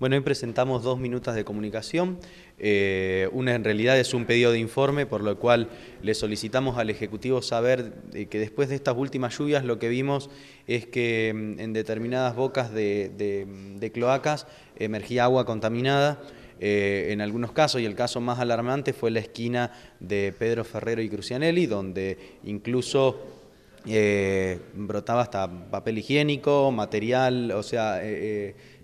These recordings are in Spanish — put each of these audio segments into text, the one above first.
Bueno, hoy presentamos dos minutos de comunicación. Eh, una en realidad es un pedido de informe, por lo cual le solicitamos al Ejecutivo saber que después de estas últimas lluvias lo que vimos es que mm, en determinadas bocas de, cloacas emergía agua contaminada. Eh, en algunos casos, y el caso más alarmante fue la esquina de Pedro Ferrero y Crucianelli, donde incluso eh, brotaba hasta papel higiénico, material, o sea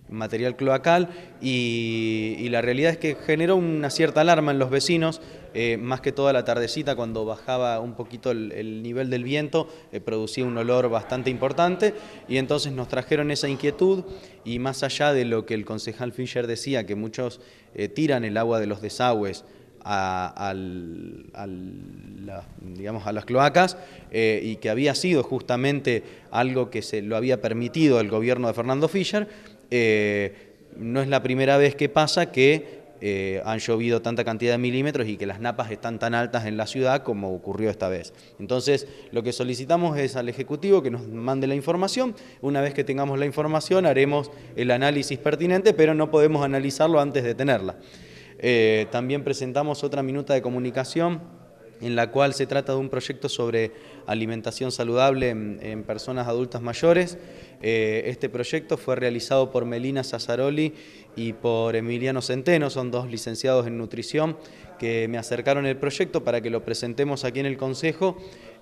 material cloacal y, la realidad es que generó una cierta alarma en los vecinos, eh, más que toda la tardecita cuando bajaba un poquito el, nivel del viento, eh, producía un olor bastante importante y entonces nos trajeron esa inquietud y más allá de lo que el concejal Fischer decía, que muchos eh, tiran el agua de los desagües a, digamos, a las cloacas eh, y que había sido justamente algo que se lo había permitido el gobierno de Fernando Fischer, eh, no es la primera vez que pasa que eh, han llovido tanta cantidad de milímetros y que las napas están tan altas en la ciudad como ocurrió esta vez. Entonces, lo que solicitamos es al Ejecutivo que nos mande la información. Una vez que tengamos la información, haremos el análisis pertinente, pero no podemos analizarlo antes de tenerla. Eh, también presentamos otra minuta de comunicación en la cual se trata de un proyecto sobre alimentación saludable en, personas adultas mayores. Eh, este proyecto fue realizado por Melina Sassaroli y por Emiliano Centeno, son dos licenciados en nutrición que me acercaron el proyecto para que lo presentemos aquí en el Consejo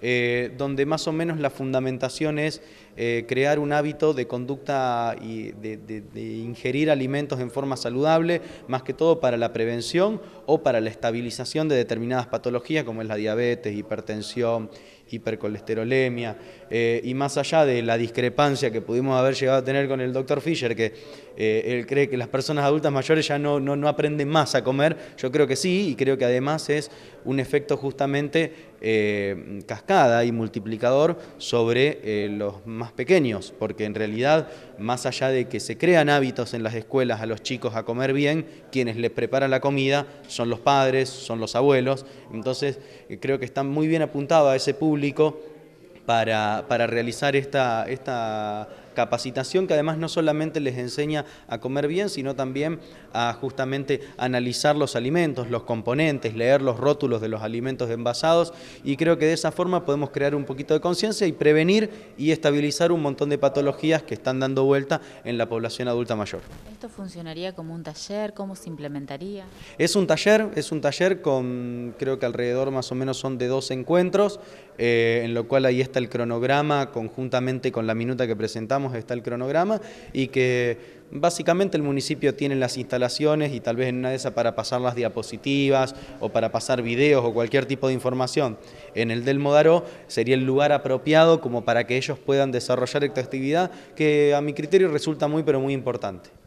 eh, donde más o menos la fundamentación es eh, crear un hábito de conducta y de, ingerir alimentos en forma saludable, más que todo para la prevención o para la estabilización de determinadas patologías como es la diabetes, hipertensión, hipercolesterolemia, eh, y más allá de la discrepancia que pudimos haber llegado a tener con el doctor Fischer, que él cree que las personas adultas mayores ya no, aprenden más a comer, yo creo que sí, y creo que además es un efecto justamente eh, y multiplicador sobre eh, los más pequeños, porque en realidad, más allá de que se crean hábitos en las escuelas a los chicos a comer bien, quienes les preparan la comida son los padres, son los abuelos, entonces eh, creo que está muy bien apuntado a ese público para, para realizar esta, esta capacitación que además no solamente les enseña a comer bien, sino también a justamente analizar los alimentos, los componentes, leer los rótulos de los alimentos envasados y creo que de esa forma podemos crear un poquito de conciencia y prevenir y estabilizar un montón de patologías que están dando vuelta en la población adulta mayor. ¿Esto funcionaría como un taller? ¿Cómo se implementaría? Es un taller, es un taller con creo que alrededor más o menos son de dos encuentros, eh, en lo cual ahí está el cronograma conjuntamente con la minuta que presentamos está el cronograma y que básicamente el municipio tiene las instalaciones y tal vez en una de esas para pasar las diapositivas o para pasar videos o cualquier tipo de información. En el del Modaró sería el lugar apropiado como para que ellos puedan desarrollar esta actividad que a mi criterio resulta muy pero muy importante.